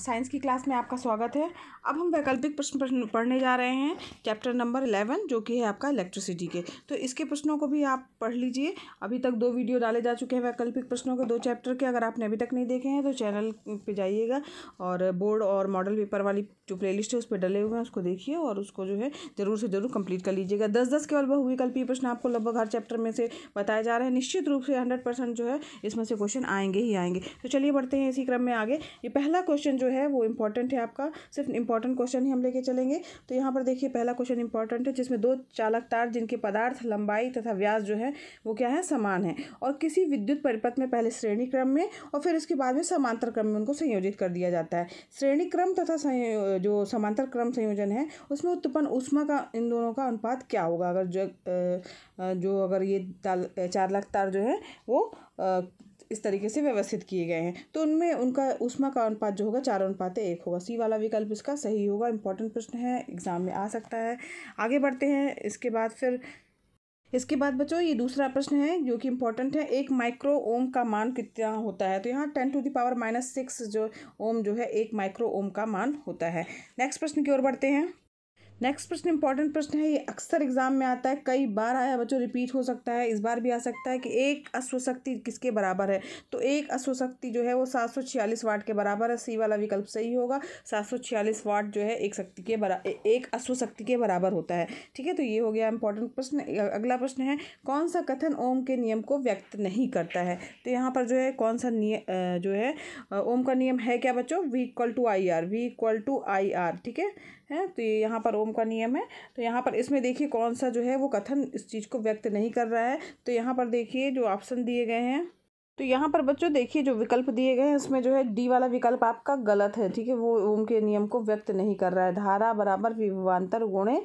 science की class में आपका स्वागत है अब हम वैकल्पिक प्रश्न पढ़ने जा रहे हैं चैप्टर नंबर इलेवन जो कि है आपका इलेक्ट्रिसिटी के तो इसके प्रश्नों को भी आप पढ़ लीजिए अभी तक दो वीडियो डाले जा चुके हैं वैकल्पिक प्रश्नों के दो चैप्टर के अगर आपने अभी तक नहीं देखे हैं तो चैनल पे जाइएगा और बोर्ड और मॉडल पेपर वाली जो प्ले है उस पर डले हुए हैं उसको देखिए और उसको जो है ज़रूर से ज़रूर कंप्लीट कर लीजिएगा दस दस केवल बहुविकल्पीय प्रश्न आपको लगभग हर चैप्टर में से बताए जा रहे हैं निश्चित रूप से हंड्रेड जो है इसमें से क्वेश्चन आएंगे ही आएंगे तो चलिए बढ़ते हैं इसी क्रम में आगे ये पहला क्वेश्चन क्वेश्चन जो है वो इंपॉर्टेंट है आपका सिर्फ इंपॉर्टेंट क्वेश्चन ही हम लेके चलेंगे तो यहाँ पर देखिए पहला क्वेश्चन इंपॉर्टेंट है जिसमें दो चालक तार जिनके पदार्थ लंबाई तथा व्यास जो है वो क्या है समान है और किसी विद्युत परिपथ में पहले श्रेणी क्रम में और फिर उसके बाद में समांतर क्रम में उनको संयोजित कर दिया जाता है श्रेणी क्रम तथा जो समांतर क्रम संयोजन है उसमें उत्पन्न उष्मा का इन दोनों का अनुपात क्या होगा अगर जो जो अगर ये चार लाख तार जो है वो इस तरीके से व्यवस्थित किए गए हैं तो उनमें उनका उष्मा का अनुपात जो होगा चार अनुपात एक होगा सी वाला विकल्प इसका सही होगा इंपॉर्टेंट प्रश्न है एग्जाम में आ सकता है आगे बढ़ते हैं इसके बाद फिर इसके बाद बच्चों ये दूसरा प्रश्न है जो कि इंपॉर्टेंट है एक माइक्रो ओम का मान कितना होता है तो यहाँ ten to power minus six जो ओम जो है एक माइक्रो ओम का मान होता है नेक्स्ट प्रश्न की ओर बढ़ते हैं नेक्स्ट प्रश्न इंपॉर्टेंट प्रश्न है ये अक्सर एग्जाम में आता है कई बार आया बच्चों रिपीट हो सकता है इस बार भी आ सकता है कि एक अश्वशक्ति किसके बराबर है तो एक अश्वशक्ति जो है वो सात सौ छियालीस वाट के बराबर है सी वाला विकल्प सही होगा सात सौ छियालीस वाट जो है एक शक्ति के बरा एक अश्वशक्ति के बराबर होता है ठीक है तो ये हो गया इंपॉर्टेंट प्रश्न अगला प्रश्न है कौन सा कथन ओम के नियम को व्यक्त नहीं करता है तो यहाँ पर जो है कौन सा नियम जो है ओम का नियम है क्या बच्चों V equal to I R V equal to I R ठीक है तो ये यहाँ पर ओम का नियम है तो यहाँ पर इसमें देखिए कौन सा जो है वो कथन इस चीज़ को व्यक्त नहीं कर रहा है तो यहाँ पर देखिए जो ऑप्शन दिए गए हैं तो यहाँ पर बच्चों देखिए जो विकल्प दिए गए हैं उसमें जो है डी वाला विकल्प आपका गलत है ठीक है वो ओम के नियम को व्यक्त नहीं कर रहा है धारा बराबर विवान्तर गुणे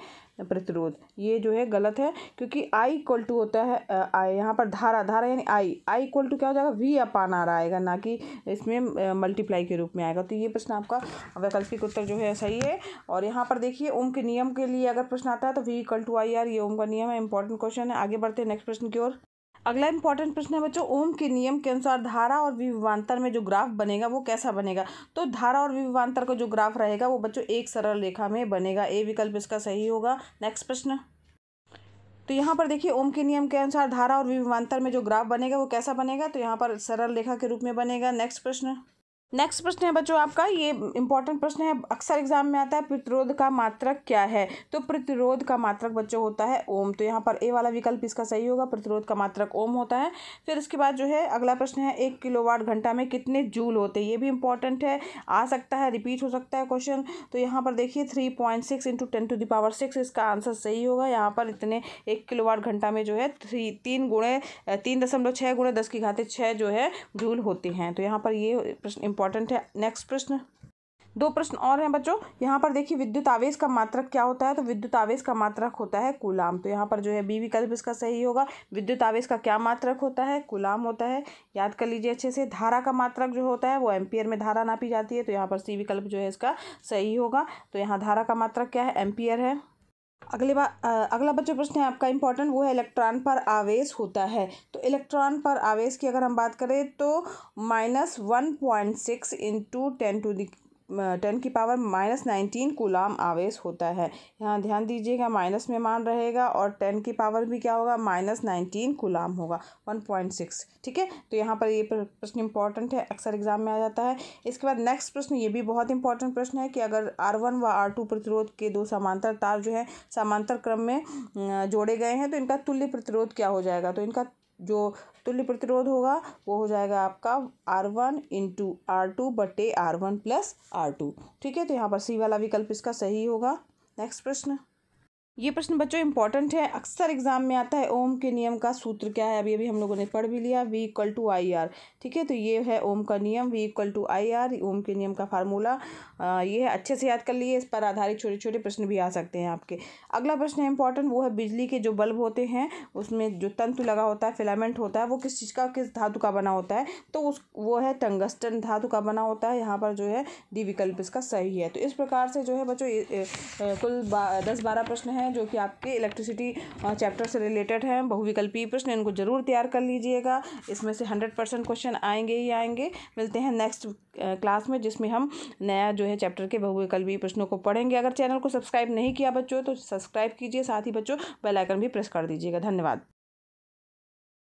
प्रतिरोध ये जो है गलत है क्योंकि आई इक्वल टू होता है आई यहाँ पर धारा धारा यानी आई आई इक्वल टू क्या हो जाएगा वी अपान आ रहा आएगा ना कि इसमें मल्टीप्लाई के रूप में आएगा तो ये प्रश्न आपका वैकल्पिक उत्तर जो है सही है और यहाँ पर देखिए ओम के नियम के लिए अगर प्रश्न आता है तो V equal to I R ये ओम का नियम है इंपॉर्टेंट क्वेश्चन है आगे बढ़ते हैं नेक्स्ट प्रश्न की ओर अगला इंपॉर्टेंट प्रश्न है बच्चों ओम के नियम के अनुसार धारा और विविवांतर में जो ग्राफ बनेगा वो कैसा बनेगा तो धारा और विविवांतर का जो ग्राफ रहेगा वो बच्चों एक सरल रेखा में बनेगा ए विकल्प इसका सही होगा नेक्स्ट प्रश्न तो यहाँ पर देखिए ओम के नियम के अनुसार धारा और विविवांतर में जो ग्राफ बनेगा वो कैसा बनेगा तो यहाँ पर सरल रेखा के रूप में बनेगा नेक्स्ट प्रश्न नेक्स्ट प्रश्न है बच्चों आपका ये इंपॉर्टेंट प्रश्न है अक्सर एग्जाम में आता है प्रतिरोध का मात्रक क्या है तो प्रतिरोध का मात्रक बच्चों होता है ओम तो यहाँ पर ए वाला विकल्प इसका सही होगा प्रतिरोध का मात्रक ओम होता है फिर इसके बाद जो है अगला प्रश्न है एक किलोवाट घंटा में कितने जूल होते हैं ये भी इंपॉर्टेंट है आ सकता है रिपीट हो सकता है क्वेश्चन तो यहाँ पर देखिए three point six into ten to the power six इसका आंसर सही होगा यहाँ पर इतने एक किलोवाट घंटा में जो है थ्री तीन गुणे तीन दशमलव छः गुणे दस की घाते छः जो है जूल होते हैं तो यहाँ पर ये प्रश्न इंपॉर्टेंट है नेक्स्ट प्रश्न दो प्रश्न और हैं बच्चों यहाँ पर देखिए विद्युत आवेश का मात्रक क्या होता है तो विद्युत आवेश का मात्रक होता है कुलाम तो यहाँ पर जो है बी विकल्प इसका सही होगा विद्युत आवेश का क्या मात्रक होता है कुलाम होता है याद कर लीजिए अच्छे से धारा का मात्रक जो होता है वो एम्पियर में धारा नापी जाती है तो यहाँ पर सी विकल्प जो है इसका सही होगा तो यहाँ धारा का मात्रक क्या है एम्पियर है अगले बार अगला बच्चों प्रश्न है आपका इंपॉर्टेंट वो है इलेक्ट्रॉन पर आवेश होता है तो इलेक्ट्रॉन पर आवेश की अगर हम बात करें तो minus one point six into ten to the ten की पावर माइनस नाइनटीन गुलाम आवेश होता है यहाँ ध्यान दीजिएगा माइनस में मान रहेगा और टेन की पावर भी क्या होगा माइनस नाइनटीन गुलाम होगा वन पॉइंट सिक्स ठीक है तो यहाँ पर ये प्रश्न इंपॉर्टेंट है अक्सर एग्जाम में आ जाता है इसके बाद नेक्स्ट प्रश्न ये भी बहुत इंपॉर्टेंट प्रश्न है कि अगर आर वन व आर टू प्रतिरोध के दो समांतर तार जो है समांतर क्रम में जोड़े गए हैं तो इनका तुल्य प्रतिरोध क्या हो जाएगा तो इनका जो तुल्य प्रतिरोध होगा वो हो जाएगा आपका R one into R two बटे R one plus R two ठीक है तो यहाँ पर सी वाला विकल्प इसका सही होगा नेक्स्ट प्रश्न ये प्रश्न बच्चों इंपॉर्टेंट है अक्सर एग्जाम में आता है ओम के नियम का सूत्र क्या है अभी अभी हम लोगों ने पढ़ भी लिया V equal to I R ठीक है तो ये है ओम का नियम V equal to I R Ohm के नियम का फार्मूला ये है अच्छे से याद कर लिए इस पर आधारित छोटे छोटे प्रश्न भी आ सकते हैं आपके अगला प्रश्न है इंपॉर्टेंट वो है बिजली के जो बल्ब होते हैं उसमें जो तंतु लगा होता है फिलामेंट होता है वो किस चीज़ का किस धातु का बना होता है तो उस वो है टंगस्टन धातु का बना होता है यहाँ पर जो है डी विकल्प इसका सही है तो इस प्रकार से जो है बच्चों कुल दस बारह प्रश्न है हैं जो कि आपके इलेक्ट्रिसिटी चैप्टर से रिलेटेड हैं बहुविकल्पी प्रश्न इनको जरूर तैयार कर लीजिएगा इसमें से हंड्रेड परसेंट क्वेश्चन आएंगे ही आएंगे मिलते हैं नेक्स्ट क्लास में जिसमें हम नया जो है चैप्टर के बहुविकल्पी प्रश्नों को पढ़ेंगे अगर चैनल को सब्सक्राइब नहीं किया बच्चों तो सब्सक्राइब कीजिए साथ ही बच्चों बेलाइकन भी प्रेस कर दीजिएगा धन्यवाद